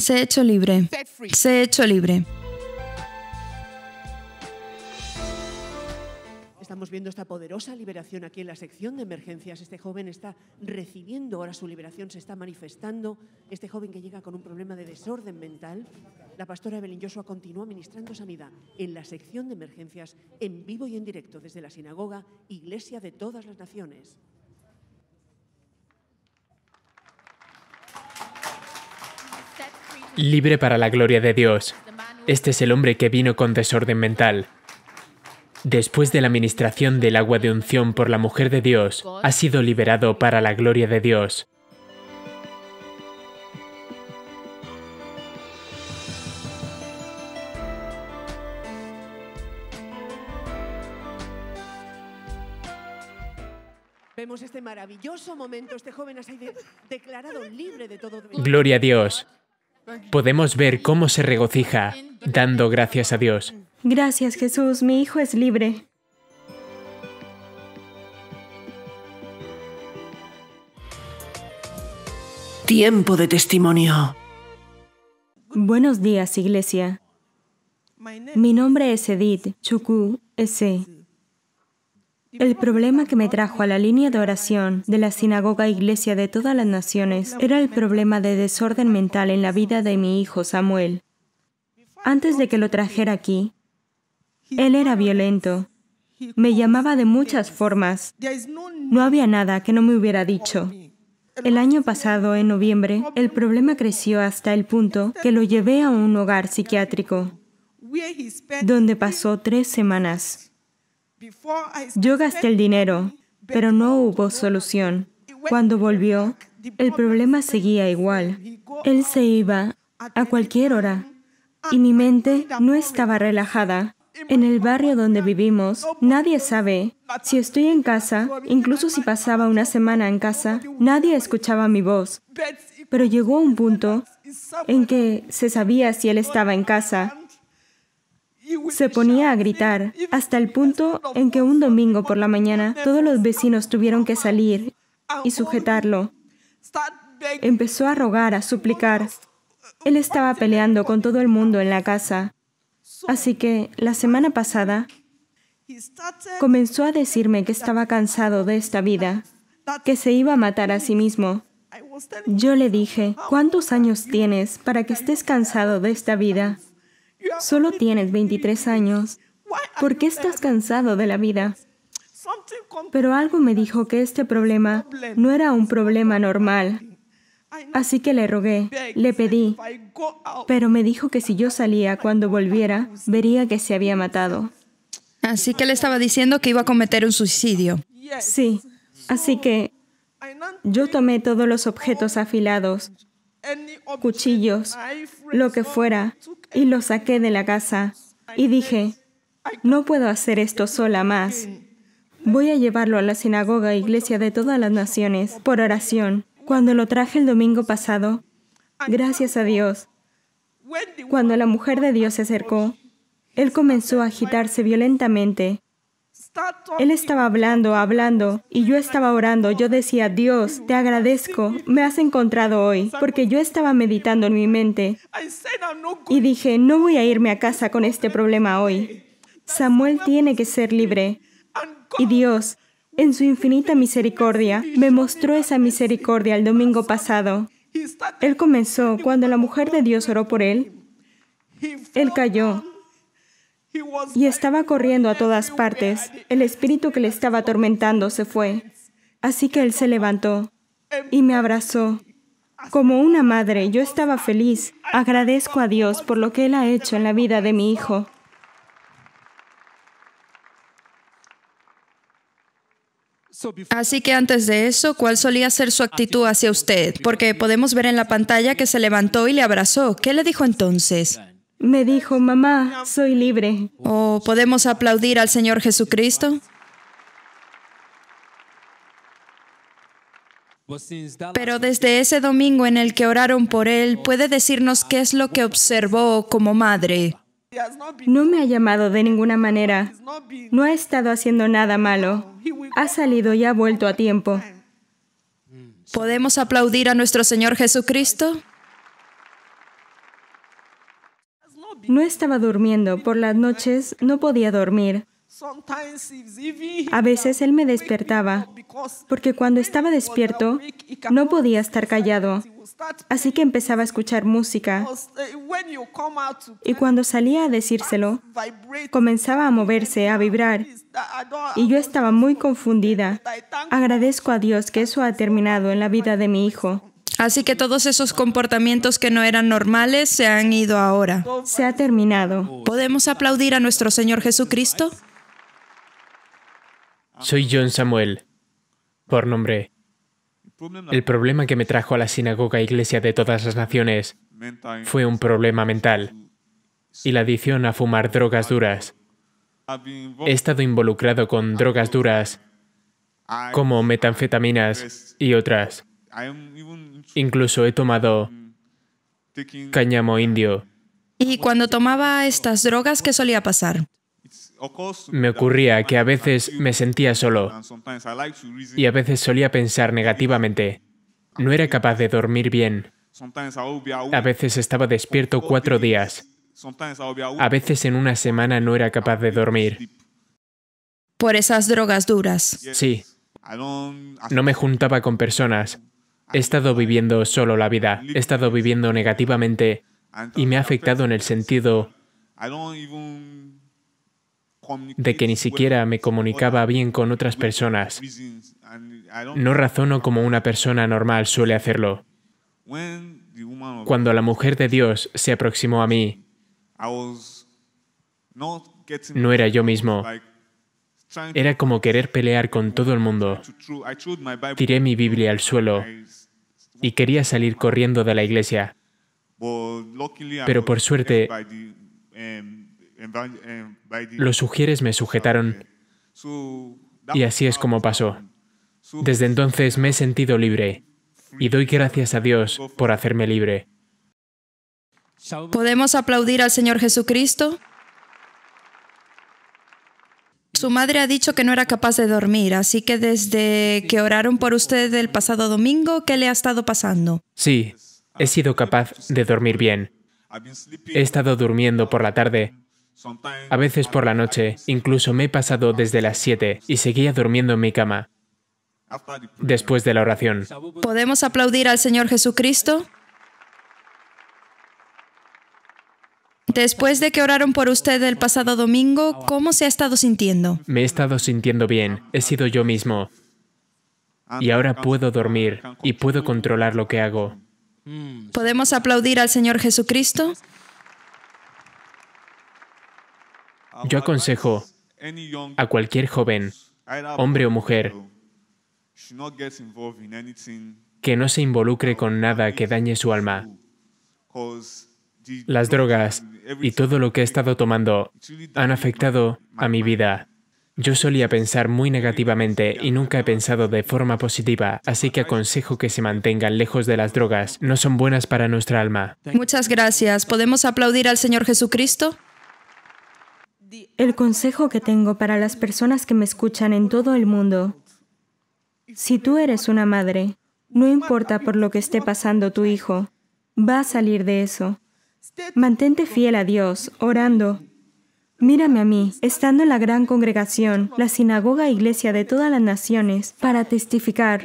Se ha hecho libre. Se ha hecho libre. Estamos viendo esta poderosa liberación aquí en la sección de emergencias. Este joven está recibiendo ahora su liberación, se está manifestando. Este joven que llega con un problema de desorden mental. La pastora Evelyn Joshua continúa ministrando sanidad en la sección de emergencias en vivo y en directo desde la sinagoga Iglesia de todas las Naciones. libre para la gloria de Dios. Este es el hombre que vino con desorden mental. Después de la administración del agua de unción por la mujer de Dios, ha sido liberado para la gloria de Dios. Vemos este maravilloso momento, este joven ha sido declarado libre de todo. Gloria a Dios podemos ver cómo se regocija dando gracias a Dios. Gracias Jesús, mi hijo es libre. Tiempo de testimonio. Buenos días, Iglesia. Mi nombre es Edith Chukwu S. El problema que me trajo a la línea de oración de la sinagoga iglesia de todas las naciones era el problema de desorden mental en la vida de mi hijo Samuel. Antes de que lo trajera aquí, él era violento. Me llamaba de muchas formas. No había nada que no me hubiera dicho. El año pasado, en noviembre, el problema creció hasta el punto que lo llevé a un hogar psiquiátrico, donde pasó tres semanas. Yo gasté el dinero, pero no hubo solución. Cuando volvió, el problema seguía igual. Él se iba a cualquier hora y mi mente no estaba relajada. En el barrio donde vivimos, nadie sabe. Si estoy en casa, incluso si pasaba una semana en casa, nadie escuchaba mi voz. Pero llegó un punto en que se sabía si él estaba en casa se ponía a gritar hasta el punto en que un domingo por la mañana todos los vecinos tuvieron que salir y sujetarlo. Empezó a rogar, a suplicar. Él estaba peleando con todo el mundo en la casa. Así que la semana pasada comenzó a decirme que estaba cansado de esta vida, que se iba a matar a sí mismo. Yo le dije, ¿cuántos años tienes para que estés cansado de esta vida? Solo tienes 23 años. ¿Por qué estás cansado de la vida? Pero algo me dijo que este problema no era un problema normal. Así que le rogué, le pedí, pero me dijo que si yo salía cuando volviera, vería que se había matado. Así que le estaba diciendo que iba a cometer un suicidio. Sí, así que yo tomé todos los objetos afilados, cuchillos, lo que fuera, y lo saqué de la casa y dije, no puedo hacer esto sola más. Voy a llevarlo a la sinagoga e iglesia de todas las naciones por oración. Cuando lo traje el domingo pasado, gracias a Dios, cuando la mujer de Dios se acercó, él comenzó a agitarse violentamente él estaba hablando, hablando, y yo estaba orando. Yo decía, Dios, te agradezco, me has encontrado hoy, porque yo estaba meditando en mi mente. Y dije, no voy a irme a casa con este problema hoy. Samuel tiene que ser libre. Y Dios, en su infinita misericordia, me mostró esa misericordia el domingo pasado. Él comenzó cuando la mujer de Dios oró por él. Él cayó y estaba corriendo a todas partes. El espíritu que le estaba atormentando se fue. Así que él se levantó y me abrazó. Como una madre, yo estaba feliz. Agradezco a Dios por lo que Él ha hecho en la vida de mi hijo. Así que antes de eso, ¿cuál solía ser su actitud hacia usted? Porque podemos ver en la pantalla que se levantó y le abrazó. ¿Qué le dijo entonces? Me dijo, mamá, soy libre. ¿O podemos aplaudir al Señor Jesucristo? Pero desde ese domingo en el que oraron por él, ¿puede decirnos qué es lo que observó como madre? No me ha llamado de ninguna manera. No ha estado haciendo nada malo. Ha salido y ha vuelto a tiempo. ¿Podemos aplaudir a nuestro Señor Jesucristo? No estaba durmiendo. Por las noches no podía dormir. A veces él me despertaba, porque cuando estaba despierto no podía estar callado. Así que empezaba a escuchar música. Y cuando salía a decírselo, comenzaba a moverse, a vibrar. Y yo estaba muy confundida. Agradezco a Dios que eso ha terminado en la vida de mi hijo. Así que todos esos comportamientos que no eran normales se han ido ahora. Se ha terminado. ¿Podemos aplaudir a nuestro Señor Jesucristo? Soy John Samuel, por nombre. El problema que me trajo a la sinagoga iglesia de todas las naciones fue un problema mental y la adicción a fumar drogas duras. He estado involucrado con drogas duras como metanfetaminas y otras. Incluso he tomado mm. cáñamo indio. Y cuando tomaba estas drogas, ¿qué solía pasar? Me ocurría que a veces me sentía solo y a veces solía pensar negativamente. No era capaz de dormir bien. A veces estaba despierto cuatro días. A veces en una semana no era capaz de dormir. Por esas drogas duras. Sí. No me juntaba con personas. He estado viviendo solo la vida, he estado viviendo negativamente y me ha afectado en el sentido de que ni siquiera me comunicaba bien con otras personas. No razono como una persona normal suele hacerlo. Cuando la mujer de Dios se aproximó a mí, no era yo mismo. Era como querer pelear con todo el mundo. Tiré mi Biblia al suelo y quería salir corriendo de la iglesia. Pero por suerte, em, em, los sugieres me sujetaron y así es como pasó. Desde entonces me he sentido libre y doy gracias a Dios por hacerme libre. ¿Podemos aplaudir al Señor Jesucristo? Su madre ha dicho que no era capaz de dormir, así que desde que oraron por usted el pasado domingo, ¿qué le ha estado pasando? Sí, he sido capaz de dormir bien. He estado durmiendo por la tarde, a veces por la noche, incluso me he pasado desde las 7 y seguía durmiendo en mi cama después de la oración. ¿Podemos aplaudir al Señor Jesucristo? Después de que oraron por usted el pasado domingo, ¿cómo se ha estado sintiendo? Me he estado sintiendo bien. He sido yo mismo. Y ahora puedo dormir y puedo controlar lo que hago. ¿Podemos aplaudir al Señor Jesucristo? Yo aconsejo a cualquier joven, hombre o mujer, que no se involucre con nada que dañe su alma, las drogas y todo lo que he estado tomando han afectado a mi vida. Yo solía pensar muy negativamente y nunca he pensado de forma positiva, así que aconsejo que se mantengan lejos de las drogas, no son buenas para nuestra alma. Muchas gracias. ¿Podemos aplaudir al Señor Jesucristo? El consejo que tengo para las personas que me escuchan en todo el mundo, si tú eres una madre, no importa por lo que esté pasando tu hijo, va a salir de eso. Mantente fiel a Dios, orando. Mírame a mí, estando en la gran congregación, la sinagoga e iglesia de todas las naciones, para testificar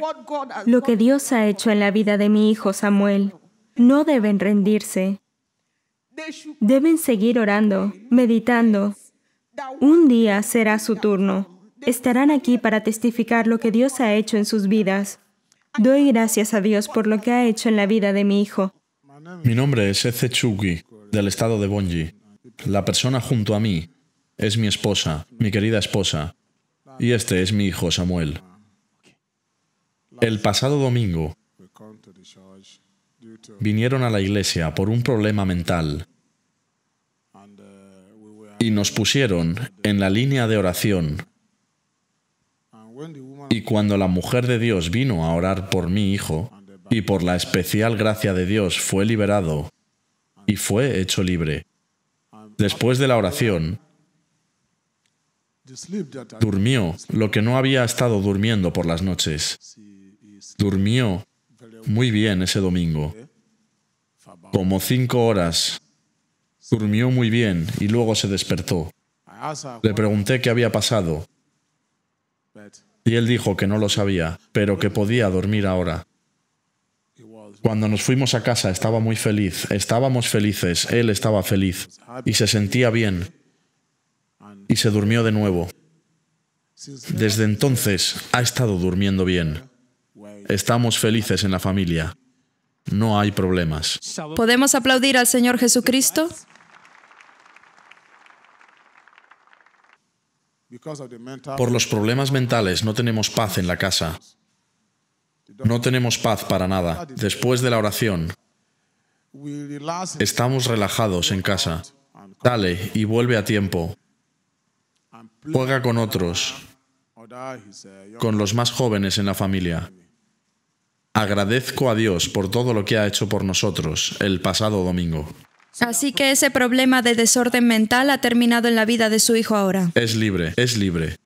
lo que Dios ha hecho en la vida de mi hijo Samuel. No deben rendirse. Deben seguir orando, meditando. Un día será su turno. Estarán aquí para testificar lo que Dios ha hecho en sus vidas. Doy gracias a Dios por lo que ha hecho en la vida de mi hijo. Mi nombre es Eze del estado de Bonji. La persona junto a mí es mi esposa, mi querida esposa, y este es mi hijo Samuel. El pasado domingo vinieron a la iglesia por un problema mental y nos pusieron en la línea de oración. Y cuando la mujer de Dios vino a orar por mi hijo, y por la especial gracia de Dios fue liberado y fue hecho libre. Después de la oración, durmió lo que no había estado durmiendo por las noches. Durmió muy bien ese domingo, como cinco horas. Durmió muy bien y luego se despertó. Le pregunté qué había pasado y él dijo que no lo sabía, pero que podía dormir ahora. Cuando nos fuimos a casa estaba muy feliz, estábamos felices, él estaba feliz y se sentía bien y se durmió de nuevo. Desde entonces ha estado durmiendo bien. Estamos felices en la familia. No hay problemas. ¿Podemos aplaudir al Señor Jesucristo? Por los problemas mentales no tenemos paz en la casa. No tenemos paz para nada. Después de la oración, estamos relajados en casa. Dale y vuelve a tiempo. Juega con otros, con los más jóvenes en la familia. Agradezco a Dios por todo lo que ha hecho por nosotros el pasado domingo. Así que ese problema de desorden mental ha terminado en la vida de su hijo ahora. Es libre, es libre.